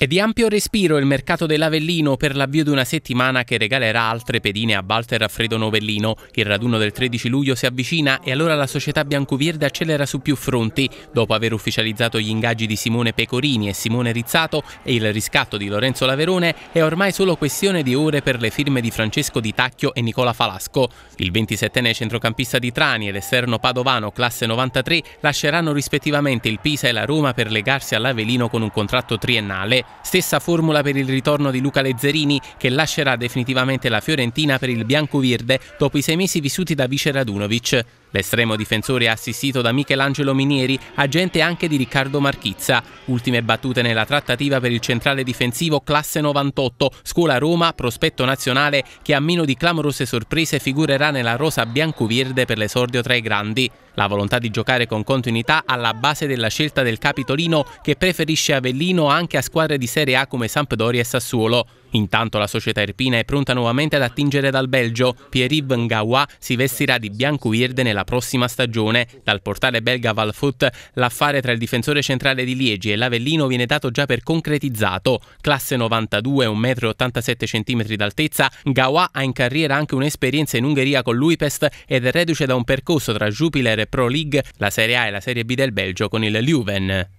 È di ampio respiro il mercato dell'Avellino per l'avvio di una settimana che regalerà altre pedine a Walter Alfredo Novellino. Il raduno del 13 luglio si avvicina e allora la società biancoverde accelera su più fronti. Dopo aver ufficializzato gli ingaggi di Simone Pecorini e Simone Rizzato e il riscatto di Lorenzo Laverone, è ormai solo questione di ore per le firme di Francesco Di Tacchio e Nicola Falasco. Il 27enne centrocampista di Trani e l'esterno padovano classe 93 lasceranno rispettivamente il Pisa e la Roma per legarsi all'Avellino con un contratto triennale. Stessa formula per il ritorno di Luca Lezzerini che lascerà definitivamente la Fiorentina per il bianco-virde dopo i sei mesi vissuti da vice Radunovic. L'estremo difensore è assistito da Michelangelo Minieri, agente anche di Riccardo Marchizza. Ultime battute nella trattativa per il centrale difensivo classe 98, scuola Roma, prospetto nazionale, che a meno di clamorose sorprese figurerà nella rosa bianco-verde per l'esordio tra i grandi. La volontà di giocare con continuità alla base della scelta del Capitolino che preferisce Avellino anche a squadre di Serie A come Sampdoria e Sassuolo. Intanto la società erpina è pronta nuovamente ad attingere dal Belgio. Pierre Ngawa si vestirà di bianco-verde nella nella prossima stagione. Dal portale belga Valfoot l'affare tra il difensore centrale di Liegi e l'Avellino viene dato già per concretizzato. Classe 92, 1,87 m d'altezza, Gawa ha in carriera anche un'esperienza in Ungheria con l'Uipest ed è reduce da un percorso tra Jupiler e Pro League, la Serie A e la Serie B del Belgio con il Leuven.